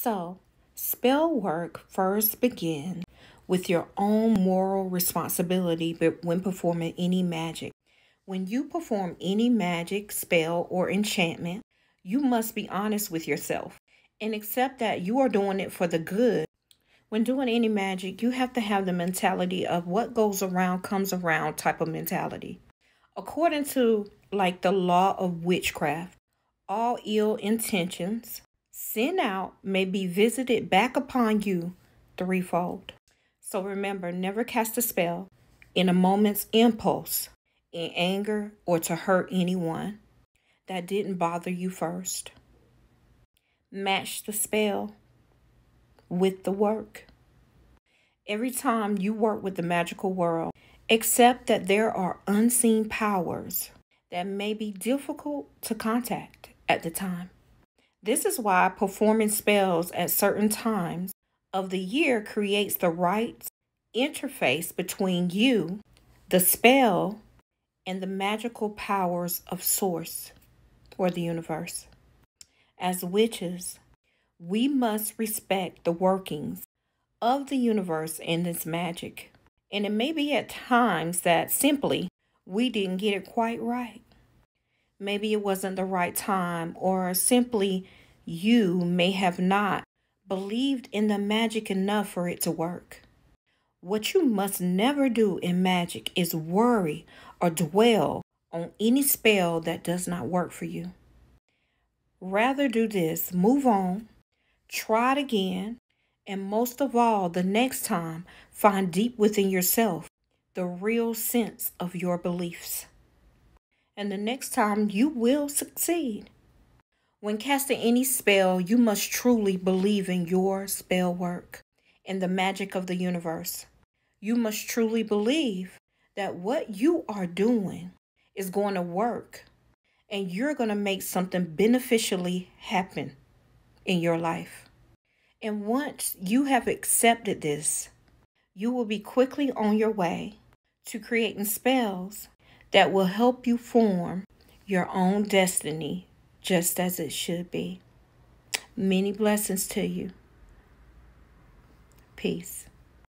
So, spell work first begins with your own moral responsibility when performing any magic. When you perform any magic, spell, or enchantment, you must be honest with yourself and accept that you are doing it for the good. When doing any magic, you have to have the mentality of what goes around comes around type of mentality. According to like the law of witchcraft, all ill intentions sent out may be visited back upon you threefold. So remember, never cast a spell in a moment's impulse, in anger, or to hurt anyone that didn't bother you first. Match the spell with the work. Every time you work with the magical world, accept that there are unseen powers that may be difficult to contact at the time. This is why performing spells at certain times of the year creates the right interface between you, the spell, and the magical powers of Source or the universe. As witches, we must respect the workings of the universe in this magic. And it may be at times that simply we didn't get it quite right maybe it wasn't the right time, or simply you may have not believed in the magic enough for it to work. What you must never do in magic is worry or dwell on any spell that does not work for you. Rather do this, move on, try it again, and most of all, the next time, find deep within yourself the real sense of your beliefs and the next time you will succeed. When casting any spell, you must truly believe in your spell work and the magic of the universe. You must truly believe that what you are doing is going to work and you're going to make something beneficially happen in your life. And once you have accepted this, you will be quickly on your way to creating spells that will help you form your own destiny just as it should be. Many blessings to you. Peace.